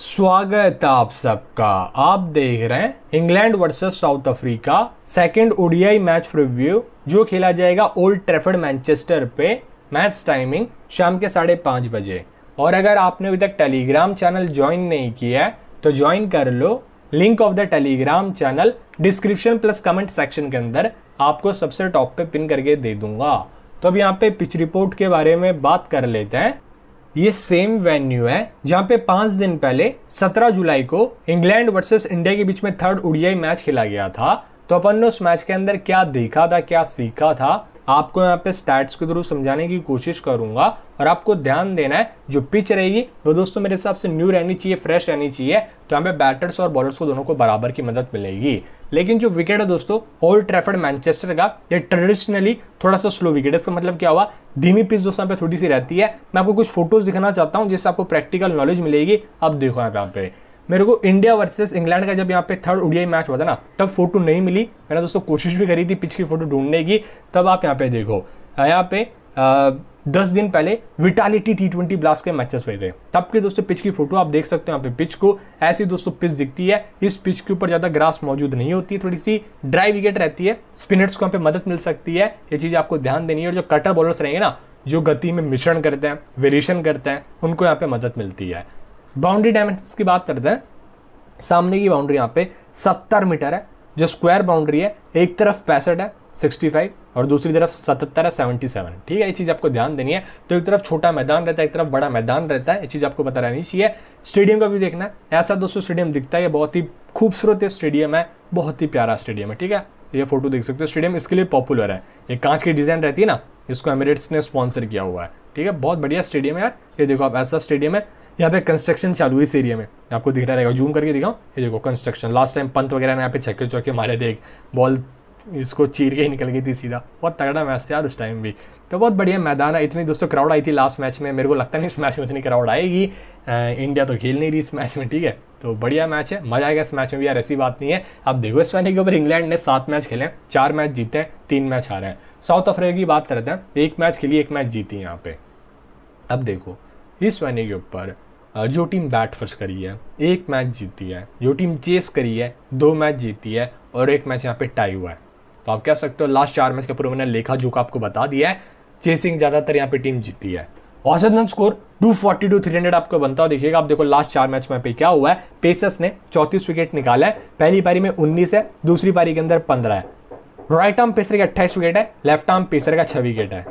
स्वागत है आप सबका आप देख रहे हैं England versus South Africa second ODI match preview जो खेला जाएगा ओल्ड ट्रेफर्ड मैनचेस्टर पे मैच टाइमिंग शाम के साढ़े पाँच बजे और अगर आपने अभी तक टेलीग्राम चैनल ज्वाइन नहीं किया है तो ज्वाइन कर लो link of the Telegram channel description plus comment section के अंदर आपको सबसे टॉप पे पिन करके दे दूंगा तो अब यहाँ पे पिच रिपोर्ट के बारे में बात कर लेते हैं ये सेम वेन्यू है जहां पे पांच दिन पहले 17 जुलाई को इंग्लैंड वर्सेस इंडिया के बीच में थर्ड उड़ियाई मैच खेला गया था तो अपन ने उस मैच के अंदर क्या देखा था क्या सीखा था आपको यहाँ पे स्टैट्स के थ्रू समझाने की कोशिश करूंगा और आपको ध्यान देना है जो पिच रहेगी वो दोस्तों मेरे हिसाब से न्यू रहनी चाहिए फ्रेश रहनी चाहिए तो यहाँ पे बैटर्स और बॉलर्स को दोनों को बराबर की मदद मिलेगी लेकिन जो विकेट है दोस्तों ओल्ड ट्रैफर्ड मैनचेस्टर का ये ट्रेडिशनली थोड़ा सा स्लो विकेट है इसका मतलब क्या हुआ धीमी पिच दोस्तों यहाँ पे थोड़ी सी रहती है मैं आपको कुछ फोटोज दिखाना चाहता हूँ जिससे आपको प्रैक्टिकल नॉलेज मिलेगी आप देखो यहाँ पे यहाँ मेरे को इंडिया वर्सेस इंग्लैंड का जब यहाँ पे थर्ड ओडीआई मैच हुआ था ना तब फोटो नहीं मिली मैंने दोस्तों कोशिश भी करी थी पिच की फोटो ढूंढने की तब आप यहाँ पे देखो यहाँ पे आ, दस दिन पहले विटालिटी टी ट्वेंटी ब्लास्ट के मैचेस हुए थे तब के दोस्तों पिच की फोटो आप देख सकते हो यहाँ पे पिच को ऐसी दोस्तों पिच दिखती है इस पिच के ऊपर ज़्यादा ग्रास मौजूद नहीं होती है थोड़ी सी ड्राई विकेट रहती है स्पिनर्स को यहाँ पे मदद मिल सकती है ये चीज़ आपको ध्यान देनी है और जो कटर बॉलर्स रहेंगे ना जो गति में मिश्रण करते हैं वेरिएशन करते हैं उनको यहाँ पे मदद मिलती है बाउंड्री डायमेंशन की बात करते हैं सामने की बाउंड्री यहाँ पे सत्तर मीटर है जो स्क्वायर बाउंड्री है एक तरफ पैंसठ है 65 और दूसरी तरफ 77 है 77 ठीक है ये चीज़ आपको ध्यान देनी है तो एक तरफ छोटा मैदान रहता है एक तरफ बड़ा मैदान रहता है ये चीज़ आपको पता रहनी चाहिए स्टेडियम का भी देखना है ऐसा दोस्तों स्टेडियम दिखता है बहुत ही खूबसूरत स्टेडियम है बहुत ही प्यारा स्टेडियम है ठीक है ये फोटो देख सकते हो स्टेडियम इसके लिए पॉपुलर है ये कांच की डिज़ाइन रहती है ना इसको एमिरेट्स ने स्पॉन्सर किया हुआ है ठीक है बहुत बढ़िया स्टेडियम है यार ये देखो आप ऐसा स्टेडियम है यहाँ पे कंस्ट्रक्शन चालू इस एरिया में आपको दिख रहा रहेगा जूम करके दिखाओ ये देखो कंस्ट्रक्शन लास्ट टाइम पंत वगैरह ने यहाँ पे छक्के चौके मारे थे एक बॉल इसको चीर के ही निकल गई थी सीधा बहुत तगड़ा मैच था यार उस टाइम भी तो बहुत बढ़िया मैदान है इतनी दोस्तों क्राउड आई थी लास्ट मैच में मेरे को लगता नहीं इस मैच में इतनी क्राउड आएगी इंडिया तो खेल नहीं रही इस मैच में ठीक है तो बढ़िया मैच है मजा आएगा इस मैच में भी यार ऐसी बात नहीं है आप देखो इस मैच के ऊपर इंग्लैंड ने सात मैच खेले चार मैच जीते हैं तीन मैच हारे हैं साउथ अफ्रीका की बात करते हैं एक मैच खेली एक मैच जीती यहाँ पे अब देखो इस वानी के ऊपर जो टीम बैट फर्श करी है एक मैच जीती है जो टीम चेस करी है दो मैच जीती है और एक मैच यहाँ पे टाई हुआ है तो आप कह सकते हो लास्ट चार मैच के पूरा मैंने लेखा जोखा आपको बता दिया है चेसिंग ज़्यादातर यहाँ पे टीम जीती है औसत रन स्कोर 240 टू आपको बनता हो देखिएगा आप देखो लास्ट चार मैच में पे क्या हुआ है पेसर्स ने चौंतीस विकेट निकाला है पहली पारी में 19 है दूसरी पारी के अंदर 15 है राइट आर्म पेसर का अट्ठाईस विकेट है लेफ्ट आर्म पेसर का छः विकेट है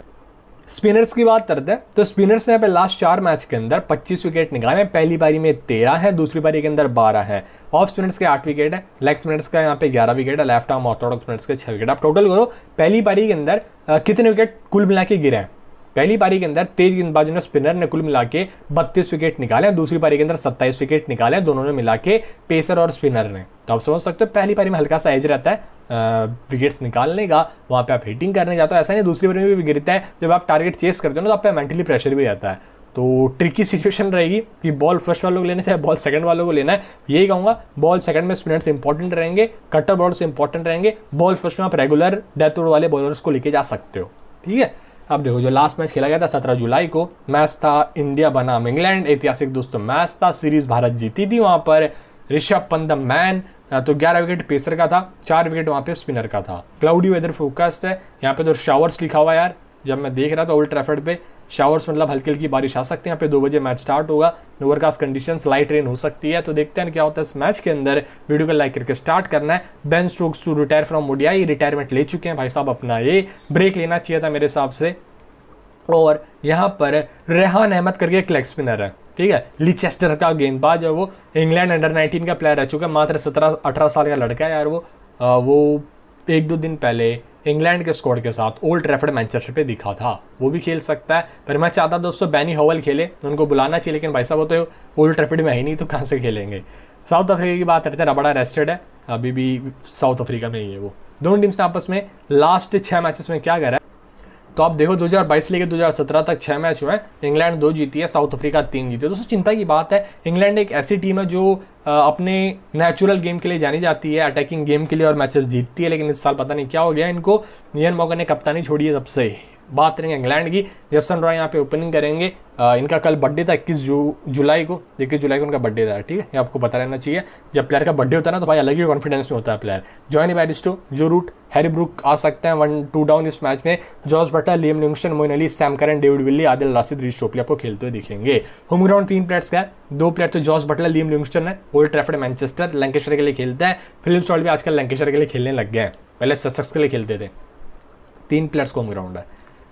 स्पिनर्स की बात करते हैं तो स्पिनर्स ने यहाँ पे लास्ट चार मैच के अंदर 25 विकेट निकाले पहली बारी में तेरह है दूसरी बारी के अंदर बारह है ऑफ स्पिनर्स के आठ विकेट है लेग स्पिनर्स का यहाँ पे ग्यारह विकेट है लेफ्ट आर्म ऑर्थोडॉक्स स्पिनर्स के छः विकेट आप टोटल करो पहली पारी के अंदर कितने विकेट कुल मिला के गिरे हैं पहली पारी के अंदर तेज गेंदबाजों ने स्पिनर ने कुल मिला के बत्तीस विकेट निकाले दूसरी पारी के अंदर सत्ताईस विकेट निकाले दोनों ने मिला के पेसर और स्पिनर ने तो आप समझ सकते हो पहली पारी में हल्का सा एज रहता है विकेट्स निकालने का वहाँ पे आप हिटिंग करने जाते हो ऐसा नहीं दूसरी पारी में भी गिरता है जब आप टारगेट चेस करते हो ना तो आप मेंटली प्रेशर भी रहता है तो ट्रिकी सिचुएशन रहेगी कि बॉल फर्स्ट वालों को लेना से बॉल सेकंड वालों को लेना है यही कहूँगा बॉल सेकंड में स्पिनर्स इंपॉर्टेंट रहेंगे कटर बॉल से इंपॉर्टेंट रहेंगे बॉल फर्स्ट में आप रेगुलर डेथ वाले बॉलर्स को लेके जा सकते हो ठीक है अब देखो जो लास्ट मैच खेला गया था सत्रह जुलाई को मैच था इंडिया बनाम इंग्लैंड ऐतिहासिक दोस्तों मैच था सीरीज भारत जीती थी वहाँ पर ऋषभ पंत द मैन तो 11 विकेट पेसर का था चार विकेट वहाँ पे स्पिनर का था क्लाउडी वेदर फोकस्ड है यहाँ पे तो शावर्स लिखा हुआ यार जब मैं देख रहा था ओल्ड ट्रैफर्ड पे शावर्स मतलब हल्की हल्की बारिश आ सकती है यहाँ पे दो बजे मैच स्टार्ट होगा ओवरकास्ट कंडीशंस लाइट रेन हो सकती है तो देखते हैं क्या होता है इस मैच के अंदर वीडियो को लाइक करके स्टार्ट करना है Ben Stokes to retire from ODI ये रिटायरमेंट ले चुके हैं भाई साहब अपना ये ब्रेक लेना चाहिए था मेरे हिसाब से और यहाँ पर रेहान अहमद करके एक लेग स्पिनर है ठीक है लीचेस्टर का गेंदबाज है वो इंग्लैंड अंडर नाइनटीन का प्लेयर रह चुका है मात्र सत्रह अठारह साल का लड़का है यार वो आ, वो एक दो दिन पहले इंग्लैंड के स्कॉड के साथ ओल्ड ट्रेफर्ड मैनचेस्टर पे दिखा था वो भी खेल सकता है पर मैं चाहता दोस्तों बैनी होवल खेले उनको बुलाना चाहिए लेकिन भाई साहब वो तो ओल्ड ट्रेफर्ड में ही नहीं तो कहाँ से खेलेंगे साउथ अफ्रीका की बात करते हैं रबड़ा रेस्टेड है अभी भी साउथ अफ्रीका में ही है वो दोनों टीम्स ने आपस में लास्ट छः मैचेस में क्या करा है तो आप देखो 2022 लेकर 2017 तक छः मैच हुए हैं इंग्लैंड दो जीती है साउथ अफ्रीका तीन जीती है तो दोस्तों चिंता की बात है इंग्लैंड एक ऐसी टीम है जो अपने नेचुरल गेम के लिए जानी जाती है अटैकिंग गेम के लिए और मैचेस जीतती है लेकिन इस साल पता नहीं क्या हो गया इनको नियन मौका ने कप्तानी छोड़ी है तब से बात करेंगे इंग्लैंड की जसन रॉय यहाँ पे ओपनिंग करेंगे आ, इनका कल बर्थडे था इक्कीस जू जुलाई को इक्कीस जुलाई को उनका बर्थडे था ठीक है ये आपको पता रहना चाहिए जब प्लेयर का बर्थडे होता है ना तो भाई अलग ही कॉन्फिडेंस में होता है प्लेयर जॉइन बैडिस्टो जो रूट हैरी ब्रुक आ सकते हैं वन टू डाउन इस मैच में जॉर्ज Buttler Liam Livingstone Moeen Ali Sam Curran David Willey Adil Rashid Reece Topley आपको खेलते हुए दिखेंगे होम ग्राउंड तीन प्लेयर्स का है दो प्लेयर तो जॉर्ज बटलर लियम लिंगस्टन है ओल्ड ट्रेफर्ड मैनचेस्टर लंकेश्वर के लिए खेलता है फिलिप स्टॉल भी आजकल लंकेश्वर के लिए खेलने लग गए हैं पहले ससक्स के लिए खेलते थे तीन प्लेयर्स को होम ग्राउंड है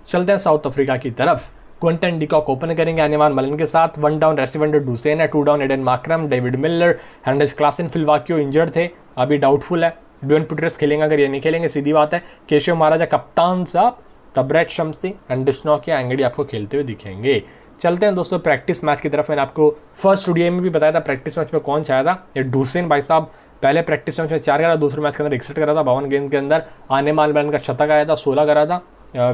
चलते हैं साउथ अफ्रीका की तरफ क्विंटन डिकॉक ओपन करेंगे अनिवान मलिन के साथ वन डाउन रेसिवेंडर डुसेन है two down Aiden Markram David Miller हैंडस क्लासन फिलवाक्यो इंजर्ड थे अभी डाउटफुल है ड्यून पुटरस खेलेंगे अगर ये नहीं खेलेंगे सीधी बात है केशव महाराजा कप्तान साहब तबरैत शमसी एंड डिस्नॉ या एंगड़ी आपको खेलते हुए दिखेंगे चलते हैं दोस्तों प्रैक्टिस मैच की तरफ मैंने आपको फर्स्ट स्टूडियो में भी बताया था प्रैक्टिस मैच में कौन चाया था ये डूसेन भाई साहब पहले प्रैक्टिस मैच में चार करा दूसरे मैच के अंदर इकसठ करा था बावन गेंद के अंदर आने माल का शतक आया था सोलह करा था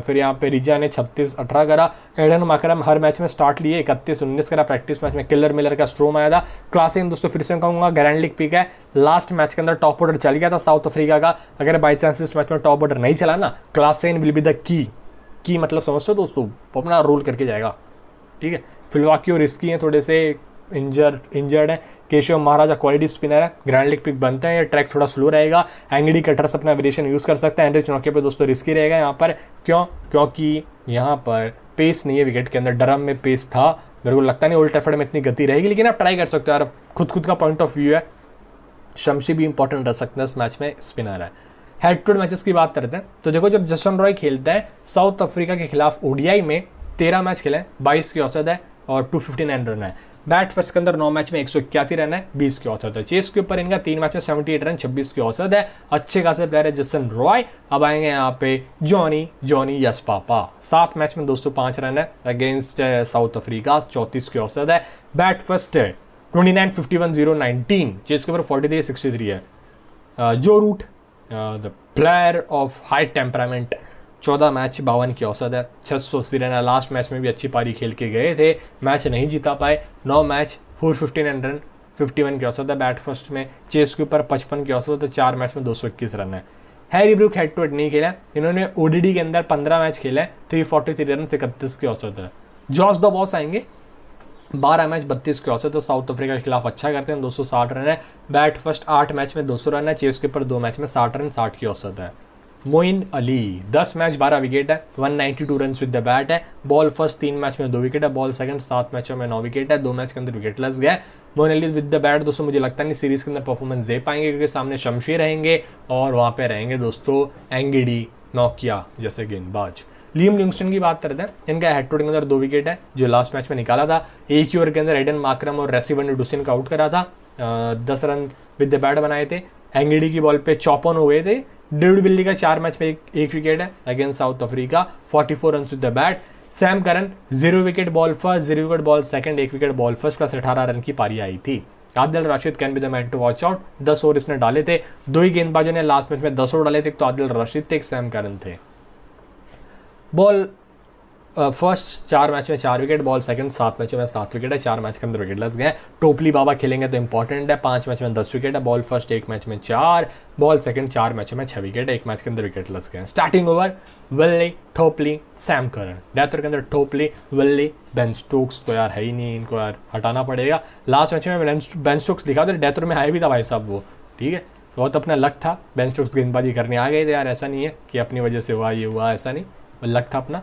फिर यहाँ पे रिजा ने छत्तीस अठारह करा एडन माकरम हर मैच में स्टार्ट लिए इकतीस उन्नीस करा प्रैक्टिस मैच में किलर मिलर का स्ट्रोम आया था क्लासिंग दोस्तों फिर से कहूँगा ग्रैंड लीग पिक है लास्ट मैच के अंदर टॉप ऑर्डर चल गया था साउथ अफ्रीका का अगर बाई चांस इस मैच में टॉप ऑर्डर नहीं चला ना Klaasen will be the key की मतलब समझते हो दोस्तों अपना रोल करके जाएगा ठीक है फिलवाकी और रिस्की हैं थोड़े से इंजर्ड इंजर्ड है केशव महाराजा क्वालिटी स्पिनर है ग्रैंड लेग पिक बनते हैं ये ट्रैक थोड़ा स्लो रहेगा एंगडी कटर से अपना वेरिएशन यूज़ कर सकते हैं एंड्रिच चौके पे दोस्तों रिस्की रहेगा यहाँ पर क्यों क्योंकि यहाँ पर पेस नहीं है विकेट के अंदर डरम में पेस था मेरे को लगता नहीं ओल्ड टेफर्ड में इतनी गति रहेगी लेकिन आप ट्राई कर सकते हो यार खुद खुद का पॉइंट ऑफ व्यू है शमशी भी इंपॉर्टेंट रह सकते हैं इस मैच में स्पिनर है हेड टू मैचेस की बात करते हैं तो देखो जब जसन रॉय खेलते हैं साउथ अफ्रीका के खिलाफ ओडीआई में तेरह मैच खेले बाईस की औसत है और टू फिफ्टी नाइन रन है बैट फर्स्ट के अंदर नौ मैच में एक सौ इक्यासी रन है बीस की औसत है चेस के ऊपर इनका तीन मैच में सेवेंटी एट रन छब्बीस की औसत है अच्छे खासे प्लेयर है जसन रॉय अब आएंगे यहाँ पे जॉनी जॉनी यस पापा सात मैच में दो सौ पांच रन है अगेंस्ट साउथ अफ्रीका चौंतीस की औसत है बैट फर्स्ट है twenty nine fifty one zero nineteen chase के ऊपर फोर्टी थ्री सिक्सटी थ्री है uh, Joe Root the player of high temperament चौदह मैच बावन की औसत है छः सौ है लास्ट मैच में भी अच्छी पारी खेल के गए थे मैच नहीं जीता पाए नौ match four fifteen and run fifty one की औसत है बैट फर्स्ट में चेस के ऊपर पचपन की औसत है चार मैच में दो सौ इक्कीस रन है Harry Brook head to head नहीं खेला इन्होंने ओडीडी के अंदर पंद्रह मैच खेले हैं थ्री फोर्टी थ्री रन इकतीस की औसत है जॉस द बॉस आएंगे बारह मैच बत्तीस के औसत तो साउथ अफ्रीका के खिलाफ अच्छा करते हैं दो सौ साठ रन है बैट फर्स्ट आठ मैच में दो सौ रन है चेस के ऊपर दो मैच में साठ रन साठ की औसत है मोइन अली 10 मैच 12 विकेट है 192 रन विद द बैट है बॉल फर्स्ट तीन मैच में दो विकेट है बॉल सेकंड सात मैचों में नौ विकेट है दो मैच के अंदर विकेट लस गया Moeen Ali with the bat दोस्तों मुझे लगता नहीं सीरीज के अंदर परफॉर्मेंस दे पाएंगे क्योंकि सामने शमशी रहेंगे और वहाँ पे रहेंगे दोस्तों एंगिडी नोकिया जैसे गेंदबाज लियम लिंगस्टन की बात करते हैं इनका हेड के अंदर दो विकेट है जो लास्ट मैच में निकाला था एक ही ओवर के अंदर एडन माक्रम और रेसिवन वन डुसिन का आउट करा था दस रन विद द बैट बनाए थे एंगेडी की बॉल पे चौपन हो गए थे डेविड विल्ली का चार मैच में एक, एक विकेट है against south Africa 44 run to the bat Sam Curran zero wicket ball first zero wicket ball second एक विकेट बॉल फर्स्ट प्लस अठारह रन की पारी आई थी Adil Rashid can be the man to watch out दस ओवर इसने डाले थे दो ही गेंदबाजों ने लास्ट मैच में दस ओवर डाले थे तो आदिल रशीद थे एक सैम करन थे बॉल फर्स्ट uh, चार मैच में चार विकेट बॉल सेकंड सात मैचों में सात विकेट है चार मैच के अंदर विकेट लस गए टोपली बाबा खेलेंगे तो इंपॉर्टेंट है पांच मैच में दस विकेट है बॉल फर्स्ट एक मैच में चार बॉल सेकंड चार मैचों में छह विकेट है एक मैच के अंदर विकेट लस गए starting over Willey Topley Sam Curran डेथर के अंदर टोपली विल्ली बेन स्टोक्स तो यार है ही नहीं इनको यार हटाना पड़ेगा लास्ट मैच में बेन स्टोक्स दिखा दे डेथर में है भी था भाई साहब वो ठीक है बहुत अपना लक था बेन स्टोक्स गेंदबाजी करने आ गए थे यार ऐसा नहीं है कि अपनी वजह से हुआ ये हुआ ऐसा नहीं लक था अपना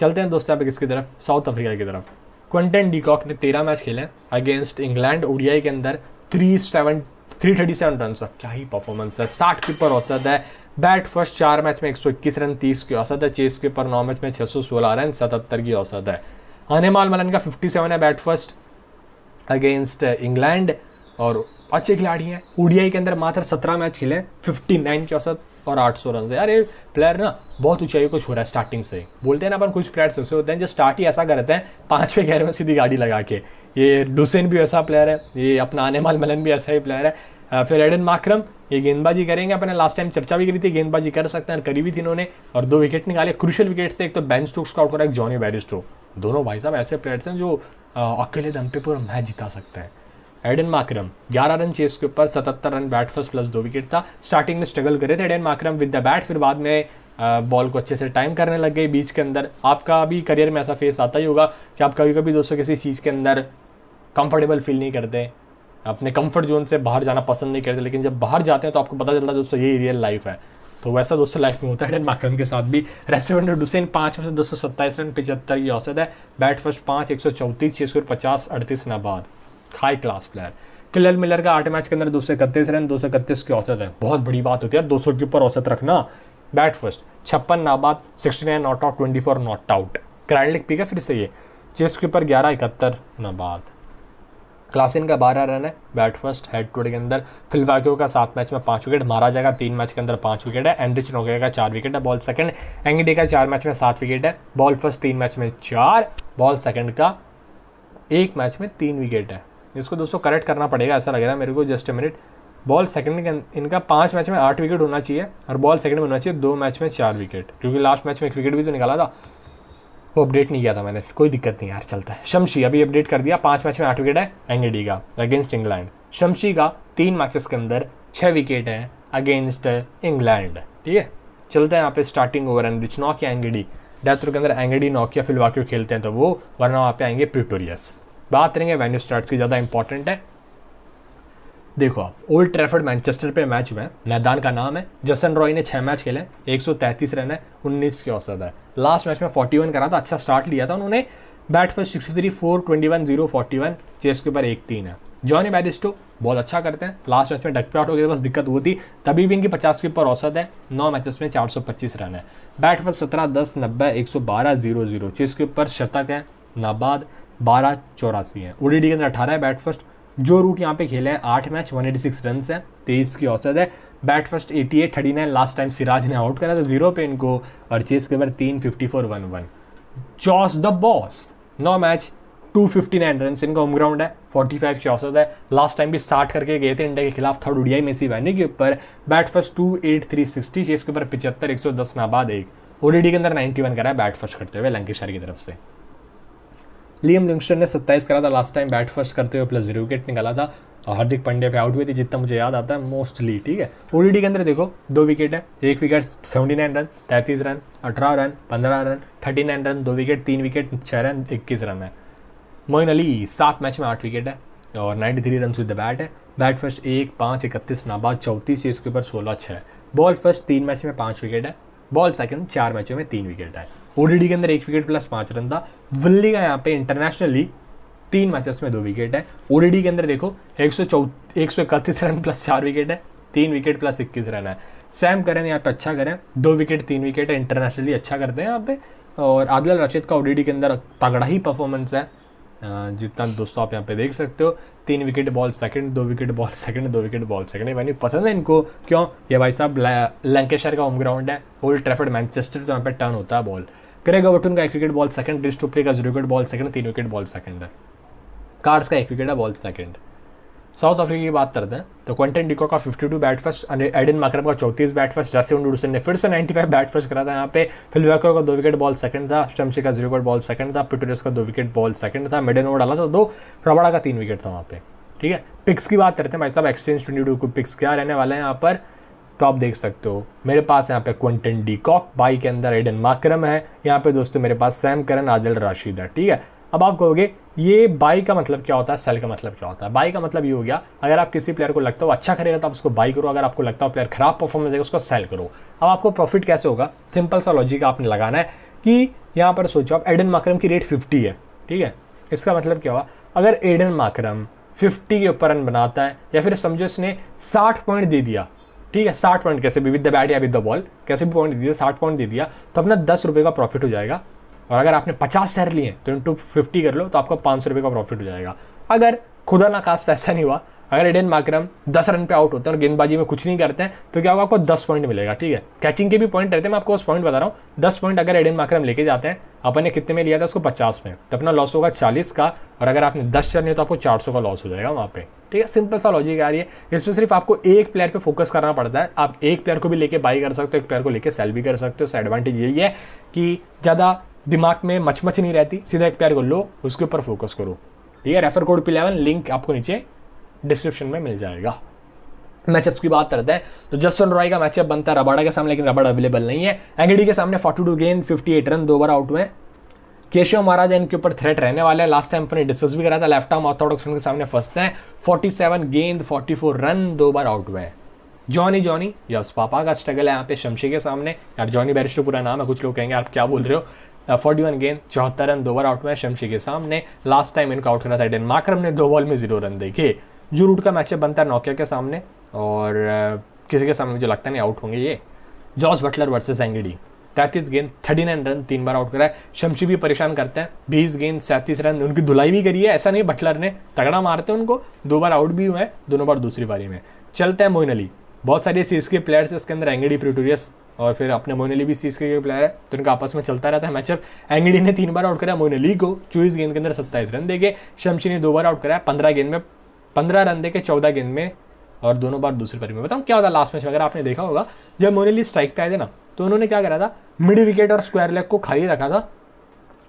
चलते हैं दोस्तों आप किसकी तरफ साउथ अफ्रीका की तरफ क्वेंटन डीकॉक ने तेरह मैच खेले अगेंस्ट इंग्लैंड ओडीआई के अंदर three seven three thirty seven run क्या ही परफॉर्मेंस है साठ के ऊपर औसत है बैट फर्स्ट चार मैच में एक सौ इक्कीस रन तीस की औसत है चेस के ऊपर नौ मैच में छः सौ सोलह रन सतहत्तर की औसत है अनेमाल मलन का फिफ्टी सेवन है बैट फर्स्ट अगेंस्ट इंग्लैंड और अच्छे खिलाड़ी हैं ओडीआई के अंदर मात्र सत्रह मैच खेले फिफ्टी नाइन की औसत और 800 रन यार ये प्लेयर ना बहुत ऊंचाई को छू रहा है स्टार्टिंग से बोलते हैं ना अपन कुछ प्लेयर्स ऐसे होते हैं जो स्टार्ट ही ऐसा करते हैं पाँचवें गेयर में सीधी गाड़ी लगा के ये डुसेन भी ऐसा प्लेयर है ये अपना आनेमाल मलन भी ऐसा ही प्लेयर है फिर एडन माक्रम ये गेंदबाजी करेंगे अपने लास्ट टाइम चर्चा भी करी थी गेंदबाजी कर सकते हैं करी भी थी इन्होंने और दो विकेट निकाले क्रुशियल विकेट से एक तो बैन स्टोक्स का आउट एक जॉनी बैरिस्टो दोनों भाई साहब ऐसे प्लेयर्स हैं जो अकेले दम पे पूरा मैच जिता सकते हैं एडन माक्रम 11 रन चेस के ऊपर 77 रन बैट फर्स्ट प्लस दो विकेट था स्टार्टिंग में स्ट्रगल कर रहे थे Aiden Markram with the bat फिर बाद में बॉल को अच्छे से टाइम करने लग गए बीच के अंदर आपका भी करियर में ऐसा फेस आता ही होगा कि आप कभी कभी दोस्तों किसी चीज़ के अंदर कंफर्टेबल फील नहीं करते अपने कंफर्ट जोन से बाहर जाना पसंद नहीं करते लेकिन जब बाहर जाते हैं तो आपको पता चलता है दोस्तों यही रियल लाइफ है तो वैसा दोस्तों लाइफ में होता है एडन माक्रम के साथ भी रेसिवेंडर हुसैन पाँच में से दो सौ सत्ताईस रन पिचहत्तर की औसत है बैट फर्स्ट पाँच एक सौ चौंतीस छः सौ पचास अड़तीस नाबाद high class player killer Miller का आठ मैच के अंदर दो सौ इकतीस रन दो सौ इकतीस की औसत है बहुत बड़ी बात होती है दो सौ के ऊपर औसत रखना बैट फर्स्ट छप्पन नाबाद sixty nine not out twenty four not out ग्रैंड लिख पी का फिर से ये चेस के ऊपर ग्यारह इकहत्तर नाबाद क्लासिन का बारह रन है बैट फर्स्ट हेड टू के अंदर फिलवाकियो का सात मैच में पाँच विकेट महाराजा का तीन मैच के अंदर पाँच विकेट है एंड्रिच नोगे का चार विकेट है बॉल सेकंड एंगडे का चार मैच में सात विकेट है बॉल फर्स्ट तीन मैच में चार बॉल सेकंड का एक मैच में तीन विकेट है इसको दोस्तों करेक्ट करना पड़ेगा ऐसा लग रहा है मेरे को जस्ट मिनट बॉल सेकंड के इनका पांच मैच में आठ विकेट होना चाहिए और बॉल सेकंड में होना चाहिए दो मैच में चार विकेट क्योंकि लास्ट मैच में एक विकेट भी तो निकाला था वो अपडेट नहीं किया था मैंने कोई दिक्कत नहीं यार चलता है शमशी अभी अपडेट कर दिया पाँच मैच में आठ विकेट है एंगडी का अगेंस्ट इंग्लैंड शमशी का तीन मैचेस के अंदर छः विकेट हैं अगेंस्ट इंग्लैंड ठीक है चलते हैं यहाँ पे स्टार्टिंग ओवर एंड रिच नॉक या एंगडी डेथ के अंदर एंगडी नॉक या फिलवाक्यू खेलते हैं तो वो वरना वहाँ पे आएंगे प्रिटोरियस बात करेंगे वेन्यू स्टार्ट की ज़्यादा इंपॉर्टेंट है देखो आप ओल्ड ट्रैफर्ड मैनचेस्टर पे मैच हुए हैं मैदान का नाम है जसन रॉय ने छः मैच खेले एक सौ तैंतीस रन है उन्नीस की औसत है लास्ट मैच में फोर्टी वन करा था अच्छा स्टार्ट लिया था उन्होंने bat first sixty three four twenty one zero forty one chase के ऊपर एक तीन है जॉनी बैरिस्टो बहुत अच्छा करते हैं लास्ट मैच में डक पे आउट हो गया बस दिक्कत हुई थी तभी भी इनकी पचास के ऊपर औसत है नौ मैचेस में चार सौ पच्चीस रन है बैट फर्स्ट सत्रह दस नब्बे एक सौ बारह जीरो जीरो चेस के ऊपर शतक है नाबाद बारह चौरासी है डी के अंदर अठारह है बैट फर्स्ट जो रूट यहाँ पे खेला है आठ match one eighty six run है तेईस की औसत है bat first eighty eight thirty nine last time Siraj ने आउट करा था जीरो पे इनको और चेस के बाद तीन fifty four one one Jos the boss नौ match two fifty nine run इनका होम ग्राउंड है फोर्टी फाइव की औसत है लास्ट टाइम भी स्टार्ट करके गए थे इंडिया के खिलाफ थर्ड ओडीआई में सी वैनी के ऊपर bat first two eight three sixty chase के ऊपर पिचहत्तर एक सौ दस नाबाद एक ओडीडी के अंदर वन करा है बैट फर्स्ट करते हुए लंकेशर की तरफ से लियम लिंगस्टन ने सत्ताईस करा था लास्ट टाइम बैट फर्स्ट करते हुए प्लस जीरो विकेट निकाला था और हार्दिक पांड्या पे आउट हुए थे जितना मुझे याद आता है मोस्टली ठीक है ओडीडी के अंदर देखो दो विकेट है एक विकेट सेवेंटी नाइन रन तैंतीस रन अठारह रन पंद्रह रन थर्टी नाइन रन दो विकेट तीन विकेट छः रन इक्कीस रन है मोइन अली सात मैच में आठ विकेट है और ninety three run with the bat है बैट फर्स्ट एक पाँच इकतीस नाबाद चौंतीस इसके ऊपर सोलह छः बॉल फर्स्ट तीन मैच में पाँच विकेट है बॉल सेकंड चार मैचों में तीन विकेट है ओडीडी के अंदर एक विकेट प्लस पांच रन था विल्ली का यहाँ पे इंटरनेशनल लीग तीन मैचेस में दो विकेट है ओडीडी के अंदर देखो एक सौ चौ एक सौ इकतीस रन प्लस चार विकेट है तीन विकेट प्लस इक्कीस रन है सैम करन यहाँ पे अच्छा करें दो विकेट तीन विकेट है इंटरनेशनली अच्छा करते हैं यहाँ पे और आदिल रशीद का ओडीडी के अंदर तगड़ा ही परफॉर्मेंस है जितना दोस्तों आप यहाँ पे देख सकते हो तीन विकेट बॉल सेकंड दो विकेट बॉल सेकंड दो विकेट बॉल सेकंड यानी पसंद है इनको क्यों ये भाई साहब लंकेशर का होम ग्राउंड है ओल्ड ट्रैफर्ड मैनचेस्टर तो यहाँ पे टर्न होता है बॉल क्रेग ओवर्टन का एक विकेट बॉल सेकंड डिस टुपले का जीरो विकेट बॉल सेकंड तीन विकेट बॉल सेकंड है कार्ड्स का एक विकेट है बॉल सेकंड साउथ अफ्रीका की बात करते हैं तो क्वेंटन डिको का two bat first Aiden Markram का चौतीस बैट फर्स्ट जैसे डूसन ने फिर से फाइव बैट फर्स्ट करा था यहाँ पे फिलवेको का दो विकेट बॉल सेकंड था शमशी का जीरो विकेट बॉल सेकंड था पिटोरियस का दो विकेट बॉल सेकंड था मेडन ओवर डाला था दो रबड़ा का तीन विकेट था वहाँ पे ठीक है पिक्स की बात करते हैं भाई साहब एक्सचेंज ट्वेंटी टू को पिक्स क्या रहने वाला है यहाँ पर तो आप देख सकते हो मेरे पास यहाँ पे क्विंटन डी कॉक बाई के अंदर एडन माक्रम है यहाँ पे दोस्तों मेरे पास सैम करन आदिल राशिद है ठीक है अब आप कहोगे ये बाई का मतलब क्या होता है सेल का मतलब क्या होता है बाई का मतलब ये हो गया अगर आप किसी प्लेयर को लगता हो अच्छा करेगा तो आप उसको बाई करो अगर आपको लगता हो प्लेयर खराब परफॉर्मेंस देगा उसको सेल करो अब आपको प्रॉफिट कैसे होगा सिंपल सा लॉजिक आपने लगाना है कि यहाँ पर सोचो आप एडन माक्रम की रेट फिफ्टी है ठीक है इसका मतलब क्या हुआ अगर एडन माक्रम फिफ्टी के ऊपर रन बनाता है या फिर समझो इसने साठ पॉइंट दे दिया ठीक है साठ पॉइंट कैसे भी विद द बैट या विद द बॉल कैसे भी पॉइंट दे दिया साठ पॉइंट दे दिया तो अपना दस रुपये का प्रॉफिट हो जाएगा और अगर आपने पचास शेयर लिए तो इंटू फिफ्टी कर लो तो आपका पाँच सौ रुपये का प्रॉफिट हो जाएगा अगर खुदा ना खास ऐसा नहीं हुआ अगर एडेन माक्रम दस रन पे आउट होते हैं और गेंदबाजी में कुछ नहीं करते हैं तो क्या होगा आपको दस पॉइंट मिलेगा ठीक है कैचिंग के भी पॉइंट रहते हैं मैं आपको उस पॉइंट बता रहा हूँ दस पॉइंट अगर एडेन माक्रम लेके जाते हैं अपन ने कितने में लिया था उसको पचास में तो अपना लॉस होगा चालीस का और अगर आपने दस चलने तो आपको चार सौ का लॉस हो जाएगा वहाँ पे ठीक है सिंपल सा लॉजिक आ रही है इसमें सिर्फ आपको एक प्लेयर पे फोकस करना पड़ता है आप एक प्लेयर को भी लेके बाई कर सकते हो एक प्लेयर को लेके सेल भी कर सकते हो उसका एडवांटेज यही है कि ज़्यादा दिमाग में मचमच नहीं रहती सीधा एक प्लेयर को लो उसके ऊपर फोकस करो ठीक है रेफर कोड इलेवन लिंक आपको नीचे डिस्क्रिप्शन में मिल जाएगा मैचअप्स की बात करते हैं तो जस्टन रॉय का मैचअप बनता है रबाड़ा के सामने लेकिन रबाड़ा अवेलेबल नहीं है एंगडी के सामने फोर्टी टू गेंद फिफ्टी एट रन दो बार आउट हुए केशव महाराज इनके ऊपर थ्रेट रहने वाले हैं लास्ट टाइम अपने डिस्कस भी करा था लेफ्ट आर्म ऑर्थोडॉक्स के सामने फंसते हैं सेवन गेंद फोर्टी फोर रन दो बार आउट हुए जॉनी जॉनी यस पापा का स्ट्रगल है यहाँ पे शमशी के सामने यार जॉनी बैरिस्टर पूरा नाम है कुछ लोग कहेंगे आप क्या बोल रहे हो फोर्टी वन गेंद चौहत्तर रन दो बार आउट हुआ शमशी के सामने लास्ट टाइम इनको आउट करा था माकरम ने दो बॉल में जीरो रन देखे जो रूट का मैचअप बनता है नोकिया के सामने और uh, किसी के सामने मुझे लगता नहीं आउट होंगे ये जॉर्ज बटलर वर्सेस एंगडी तैंतीस गेंद थर्टी नाइन रन तीन बार आउट कराए शमशी भी परेशान करते हैं बीस गेंद सैंतीस रन उनकी धुलाई भी करी है ऐसा नहीं बटलर ने तगड़ा मारते हैं उनको दो बार आउट भी हुए हैं दोनों बार दूसरी बारी में चलते हैं मोइन अली बहुत सारे सी के प्लेयर्स इसके अंदर एंगडी प्रिटोरियस और फिर अपने मोइन अली भी इस चीज़ के प्लेयर है तो इनका आपस में चलता रहता है मैचअप एंगडी ने तीन बार आउट कराया मोइन अली को चौबीस गेंद के अंदर सत्ताईस रन देखे शमशी ने दो बार आउट कराया पंद्रह गेंद में पंद्रह रन देखे चौदह गेंद में और दोनों बार दूसरे पारी में बताऊँ क्या होता लास्ट मैच में अगर आपने देखा होगा जब मोइन अली स्ट्राइक पे आए थे ना तो उन्होंने क्या करा था मिड विकेट और स्क्वायर लेग को खाली रखा था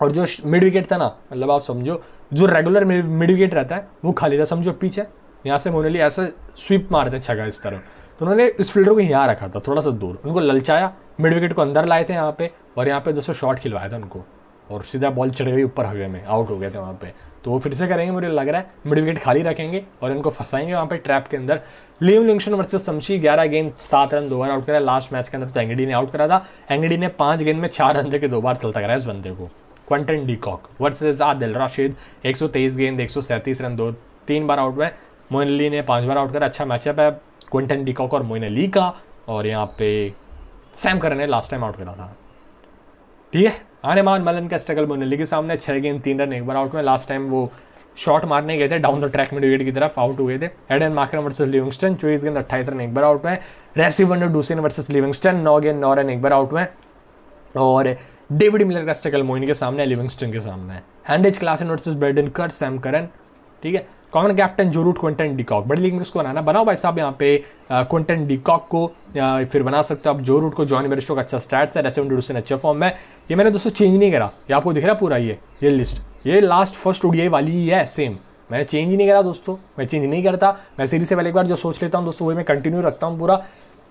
और जो मिड विकेट था ना मतलब आप समझो जो रेगुलर मिड विकेट रहता है वो खाली था समझो पीछे यहाँ से मोनली ऐसे स्वीप मारते छगा इस तरह तो उन्होंने इस फील्डर को यहाँ रखा था थोड़ा सा दूर उनको ललचाया मिड विकेट को अंदर लाए थे यहाँ पे और यहाँ पे दोस्तों शॉट खिलवाया था उनको और सीधा बॉल चढ़ गई ऊपर हवे में आउट हो गए थे वहाँ पे तो वो फिर से करेंगे मुझे लग रहा है मिड विकेट खाली रखेंगे और इनको फंसाएंगे वहाँ पे ट्रैप के अंदर लिव लिंगशन वर्सेस शमशी ग्यारह गेंद सात रन दो बार आउट करा लास्ट मैच के अंदर तो एंगडी ने आउट करा था एंगडी ने पाँच गेंद में चार रन देकर दो बार चलता करा इस बंदे को D de Kock versus Adil Rashid एक गेंद एक रन दो तीन बार आउट हुए मोहनली ने पाँच बार आउट करा अच्छा मैचअप है क्विंटन डिकॉक और मोइन ली का और यहाँ पे सैम करन ने लास्ट टाइम आउट करा था ठीक है आने मान मलन का स्ट्रगल मोइन ली के सामने छः गेम तीन रन एक बार आउट में लास्ट टाइम वो शॉट मारने गए थे डाउन द ट्रैक में विकेट की तरफ आउट हुए थे Aiden Markram versus Livingstone चौबीस गेंद अट्ठाईस रन एक बार आउट में रेसिव वनर डूसिन वर्सेस लिविंगस्टन नौ गेंद नौ रन एक बार आउट में और डेविड मिलर का स्ट्रगल मोइन के सामने लिविंगस्टन के सामने हैंडेज Klaasen versus Brydon Carse Sam Curran ठीक है common captain Joe Root Quinton de Kock बड़ी लीग में उसको बनाना बनाओ भाई साहब यहाँ पे क्विंटन डिकॉक को फिर बना सकते हो आप जो रूट को जॉनी बेरिस्टो का अच्छा स्टैट्स है रेसेवन डूसन अच्छे फॉर्म में ये मैंने दोस्तों चेंज नहीं करा ये आपको दिख रहा पूरा ये ये लिस्ट ये लास्ट फर्स्ट उड़ी वाली ही है सेम मैंने चेंज ही नहीं करा दोस्तों मैं चेंज नहीं करता मैं सीरीज से पहले एक बार जो सोच लेता हूँ दोस्तों वही मैं कंटिन्यू रखता हूँ पूरा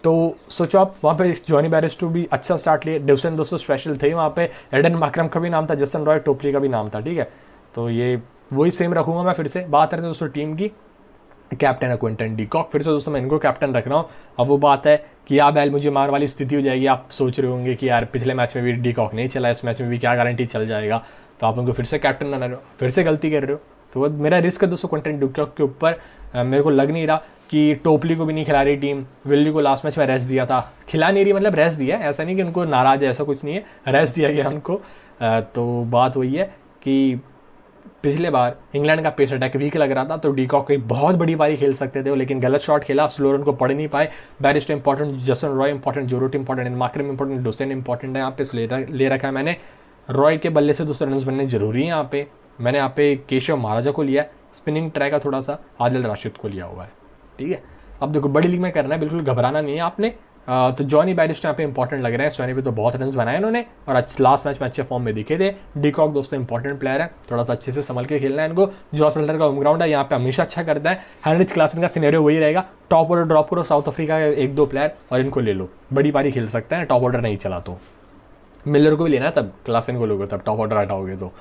तो सोचो आप वहाँ पे जॉनी बैरिस्टो भी अच्छा स्टार्ट लिए डिवसन दोस्तों स्पेशल थे वहाँ पे एडन माक्रम का भी नाम था जसन रॉय टोपली का भी नाम था ठीक है तो ये वही सेम रखूँगा मैं फिर से बात करते हैं दोस्तों टीम की कैप्टन है क्विंटन डीकॉक फिर से दोस्तों मैं इनको कैप्टन रख रहा हूँ अब वो बात है कि आप बैल मुझे मार वाली स्थिति हो जाएगी आप सोच रहे होंगे कि यार पिछले मैच में भी डी कॉक नहीं चला इस मैच में भी क्या गारंटी चल जाएगा तो आप उनको फिर से कैप्टन बना रहे हो फिर से गलती कर रहे हो तो वो मेरा रिस्क है दोस्तों क्विंटन डीकॉक के ऊपर मेरे को लग नहीं रहा कि टोपली को भी नहीं खिला रही टीम विल्ली को लास्ट मैच में रेस्ट दिया था खिला नहीं रही मतलब रेस्ट दिया ऐसा नहीं कि उनको नाराज़ है ऐसा कुछ नहीं है रेस्ट दिया गया उनको तो बात वही है कि पिछले बार इंग्लैंड का पेस अटैक वीक लग रहा था तो डीकॉक एक बहुत बड़ी पारी खेल सकते थे लेकिन गलत शॉट खेला स्लो रन को पढ़ नहीं पाए Bairstow important Jason Roy important Joe Root important Markram important Dussen important है यहाँ पे ले, ले रखा है मैंने रॉय के बल्ले से दूसरे रन बनने जरूरी है यहाँ पे मैंने यहाँ पे केशव महाराजा को लिया स्पिनिंग ट्रैक का थोड़ा सा आदिल राशिद को लिया हुआ है ठीक है अब देखो बड़ी लीग में करना है बिल्कुल घबराना नहीं है आपने तो जॉनी बैरिस्ट यहाँ पे इंपॉर्टेंट लग रहा है जॉनी पे तो बहुत रन बनाए उन्होंने और अच्छे लास्ट मैच में अच्छे फॉर्म में दिखे थे डीकॉक दोस्तों इंपॉर्टेंट प्लेयर है थोड़ा सा अच्छे से संभल के खेलना है इनको जॉस मिल्टर का होमग्राउंड ग्राउंड है यहाँ पे हमेशा अच्छा करता है हंड्रेड क्लासन का सीनेरियो वही रहेगा टॉप ऑर्डर ड्रॉप करो साउथ अफ्रीका का एक दो प्लेयर और इनको ले लो बड़ी पारी खेल सकते हैं टॉप ऑर्डर नहीं चला तो मिलर को भी लेना है तब क्लासन को लोगे तब टॉप ऑर्डर हटाओगे तो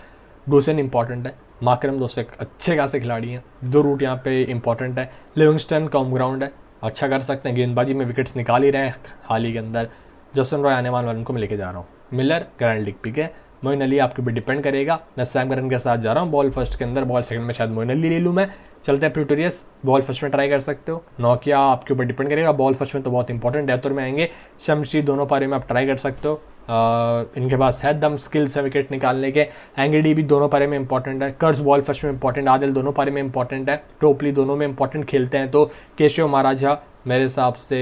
डोसेन इंपॉर्टेंट है माक्रम दोस्तों एक अच्छे खासे खिलाड़ी हैं दो रूट यहाँ पे इंपॉर्टेंट है लिविंगस्टन का होम ग्राउंड है अच्छा कर सकते हैं गेंदबाजी में विकेट्स निकाल ही रहे हैं हाल ही के अंदर जसन रॉय आने वाले उनको मैं लेके जा रहा हूँ मिलर करंट लिग पिक है मोइन अली आपके ऊपर डिपेंड करेगा मैं सैम करन के साथ जा रहा हूँ बॉल फर्स्ट के अंदर बॉल सेकंड में शायद मोइन अली ले लूँ मैं चलते हैं प्यूटोरियस बॉल फर्स्ट में ट्राई कर सकते हो नोकिया आपके ऊपर डिपेंड करेगा बॉल फर्स्ट में तो बहुत इंपॉर्टेंट और में आएंगे शमशी दोनों पारी में आप ट्राई कर सकते हो Uh, इनके पास है दम स्किल्स है विकेट निकालने के एंगडी भी दोनों पारे में इंपॉर्टेंट है कर्ज बॉल फर्स्ट में इंपॉर्टेंट आदिल दोनों पारे में इंपॉर्टेंट है टोपली दोनों में इंपॉर्टेंट खेलते हैं तो केशव महाराजा मेरे हिसाब से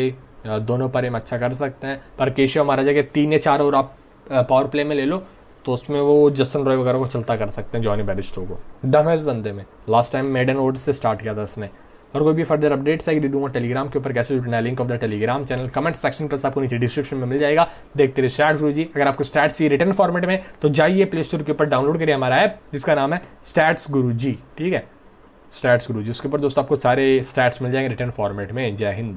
दोनों पारे में अच्छा कर सकते हैं पर केशव महाराजा के तीन या चार ओवर आप पावर प्ले में ले लो तो उसमें वो जसन रॉय वगैरह को चलता कर सकते हैं जॉनी बैरिस्टो को दम है इस बंदे में लास्ट टाइम मेडन ओड से स्टार्ट किया था इसने और कोई भी फर्दर अपडेट्स आएगी दे दूंगा टेलीग्राम के ऊपर कैसे जुड़ना है link of the Telegram channel comment section पर आपको नीचे डिस्क्रिप्शन में मिल जाएगा देखते रहे स्टैट गुरु जी अगर आपको स्टैट्स ये रिटर्न फॉर्मेट में तो जाइए प्ले स्टोर के ऊपर डाउनलोड करिए हमारा ऐप जिसका नाम है स्टैट्स गुरु जी ठीक है स्टैट्स गुरु जी उसके ऊपर दोस्तों आपको सारे स्टैट्स मिल जाएंगे रिटर्न फॉर्मेट में जय हिंद